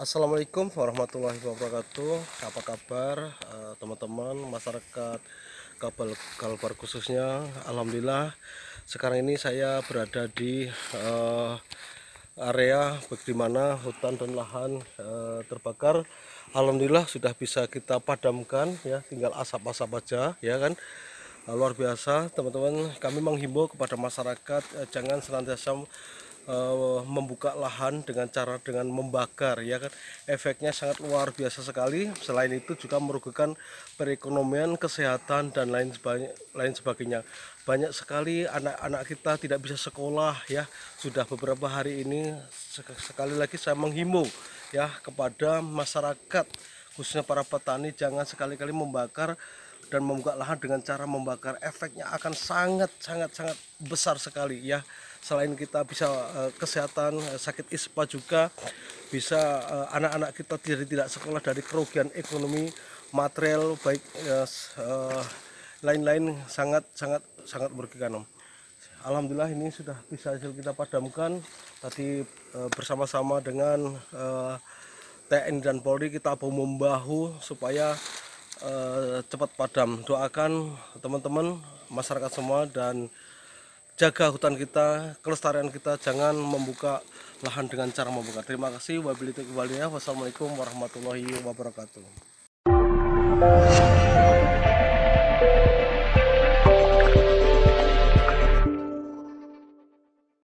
Assalamualaikum warahmatullahi wabarakatuh apa kabar eh, teman-teman uh, masyarakat kabel galbar khususnya Alhamdulillah sekarang ini saya berada di uh, area bagaimana hutan dan lahan uh, terbakar Alhamdulillah sudah bisa kita padamkan ya tinggal asap-asap aja ya kan luar biasa teman-teman kami menghimbau kepada masyarakat jangan senantiasa uh, membuka lahan dengan cara dengan membakar ya kan efeknya sangat luar biasa sekali selain itu juga merugikan perekonomian kesehatan dan lain sebagainya, lain sebagainya banyak sekali anak-anak kita tidak bisa sekolah ya sudah beberapa hari ini sekali lagi saya menghimbau ya kepada masyarakat khususnya para petani jangan sekali-kali membakar dan membuka lahan dengan cara membakar efeknya akan sangat sangat sangat besar sekali ya selain kita bisa uh, kesehatan uh, sakit ispa juga bisa eh, anak-anak uh, kita tidak tidak sekolah dari kerugian ekonomi material baik lain-lain sangat sangat sangat merugikan om. Alhamdulillah ini sudah bisa hasil kita padamkan tadi bersama-sama dengan TNI dan Polri kita bahu membahu supaya uh, cepat padam. Doakan teman-teman masyarakat semua dan jaga hutan kita, kelestarian kita, jangan membuka lahan dengan cara membuka. Terima kasih. Wabillahi taufiq Wassalamualaikum warahmatullahi wabarakatuh.